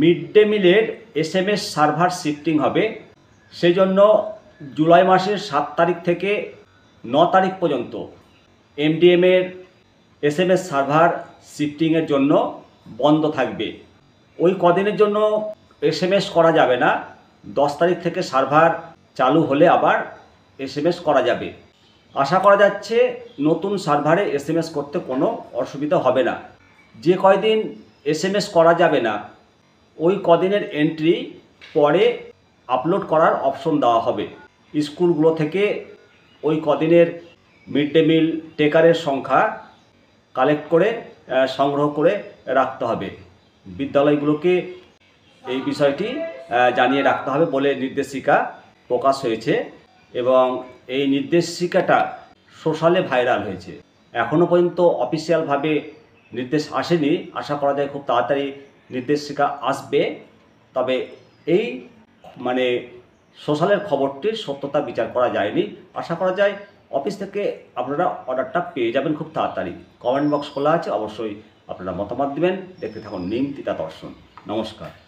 mid day মিলের S M S server shifting হবে সেই জন্য জুলাই মাসের সাত তারিখ থেকে ন তারিখ পর্যন্ত এমডিএমের এস এম এস সার্ভার শিফটিংয়ের জন্য বন্ধ থাকবে ওই কদিনের জন্য এস করা যাবে না দশ তারিখ থেকে সার্ভার চালু হলে আবার এস করা যাবে আশা করা যাচ্ছে নতুন সার্ভারে এস এম এস করতে কোনো অসুবিধা হবে না যে কয়দিন এস এম এস করা যাবে না ওই কদিনের এন্ট্রি পরে আপলোড করার অপশন দেওয়া হবে স্কুলগুলো থেকে ওই কদিনের মিড ডে মিল টেকারের সংখ্যা কালেক্ট করে সংগ্রহ করে রাখতে হবে বিদ্যালয়গুলোকে এই বিষয়টি জানিয়ে রাখতে হবে বলে নির্দেশিকা প্রকাশ হয়েছে এবং এই নির্দেশিকাটা সোশ্যালে ভাইরাল হয়েছে এখনও পর্যন্ত অফিসিয়ালভাবে নির্দেশ আসেনি আশা করা যায় খুব তাড়াতাড়ি নির্দেশিকা আসবে তবে এই মানে সোশ্যালের খবরটির সত্যতা বিচার করা যায়নি আশা করা যায় অফিস থেকে আপনারা অর্ডারটা পেয়ে যাবেন খুব তাড়াতাড়ি কমেন্ট বক্স খোলা আছে অবশ্যই আপনারা মতামত দেবেন দেখতে থাকুন নিম তিতা দর্শন নমস্কার